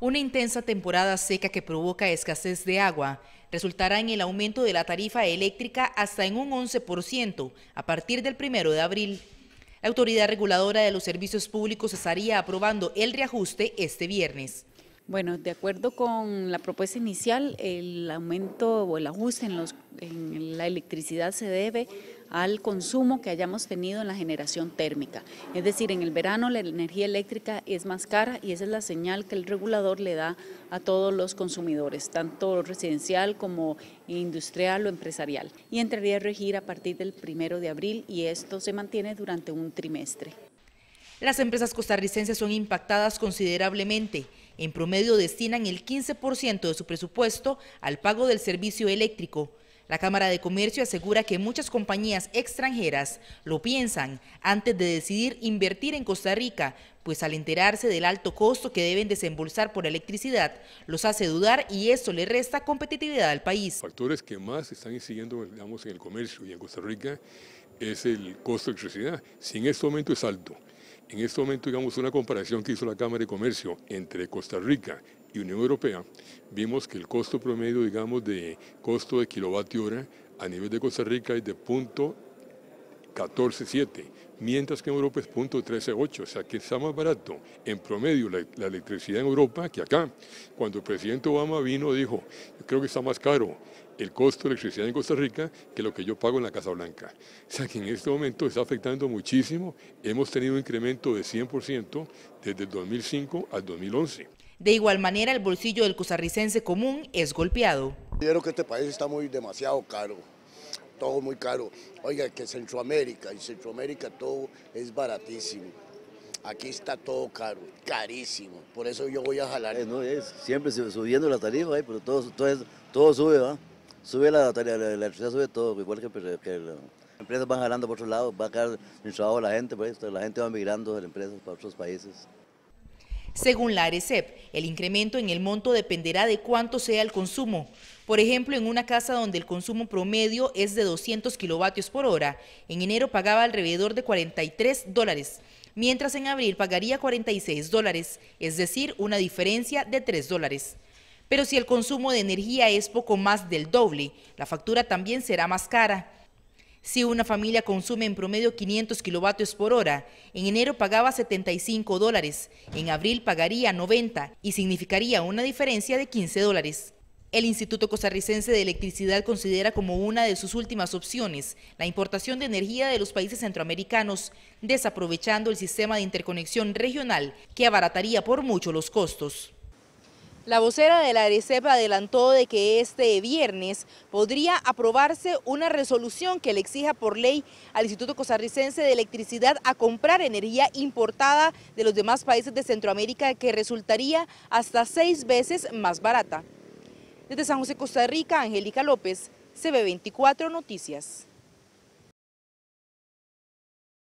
Una intensa temporada seca que provoca escasez de agua resultará en el aumento de la tarifa eléctrica hasta en un 11% a partir del 1 de abril. La Autoridad Reguladora de los Servicios Públicos estaría aprobando el reajuste este viernes. Bueno, de acuerdo con la propuesta inicial, el aumento o el ajuste en, en, la electricidad se debe al consumo que hayamos tenido en la generación térmica. Es decir, en el verano la energía eléctrica es más cara y esa es la señal que el regulador le da a todos los consumidores, tanto residencial como industrial o empresarial. Y entraría a regir a partir del primero de abril y esto se mantiene durante un trimestre. Las empresas costarricenses son impactadas considerablemente. En promedio destinan el 15% de su presupuesto al pago del servicio eléctrico. La Cámara de Comercio asegura que muchas compañías extranjeras lo piensan antes de decidir invertir en Costa Rica, pues al enterarse del alto costo que deben desembolsar por electricidad, los hace dudar y eso le resta competitividad al país. Factores que más están incidiendo en el comercio y en Costa Rica es el costo de electricidad. Si en este momento es alto, en este momento, digamos, una comparación que hizo la Cámara de Comercio entre Costa Rica y Unión Europea, vimos que el costo promedio, digamos, de costo de kilovatio hora a nivel de Costa Rica es de punto 14.7, mientras que en Europa es 0.138, o sea que está más barato en promedio la, electricidad en Europa que acá. Cuando el presidente Obama vino dijo, creo que está más caro el costo de electricidad en Costa Rica que lo que yo pago en la Casa Blanca. O sea que en este momento está afectando muchísimo. Hemos tenido un incremento de 100% desde el 2005 al 2011. De igual manera, el bolsillo del costarricense común es golpeado. Considero que este país está muy demasiado caro, todo muy caro. Oiga, que Centroamérica, y Centroamérica todo es baratísimo. Aquí está todo caro, carísimo. Por eso yo voy a jalar. Eh, no es, siempre subiendo la tarifa, eh, pero todo, todo, todo sube, ¿verdad? sube la, la, la electricidad, sube todo, igual que, pues, que las empresas van jalando por otro lado va a quedar sin trabajo la gente, por pues, la gente va migrando de las empresas para otros países. Según la ARECEP, el incremento en el monto dependerá de cuánto sea el consumo. Por ejemplo, en una casa donde el consumo promedio es de 200 kilovatios por hora, en enero pagaba alrededor de 43 dólares, mientras en abril pagaría 46 dólares, es decir, una diferencia de 3 dólares pero si el consumo de energía es poco más del doble, la factura también será más cara. Si una familia consume en promedio 500 kilovatios por hora, en enero pagaba 75 dólares, en abril pagaría 90 y significaría una diferencia de 15 dólares. El Instituto Costarricense de Electricidad considera como una de sus últimas opciones la importación de energía de los países centroamericanos, desaprovechando el sistema de interconexión regional que abarataría por mucho los costos. La vocera de la ARECEP adelantó de que este viernes podría aprobarse una resolución que le exija por ley al Instituto Costarricense de Electricidad a comprar energía importada de los demás países de Centroamérica que resultaría hasta seis veces más barata. Desde San José, Costa Rica, Angélica López, CB24 Noticias.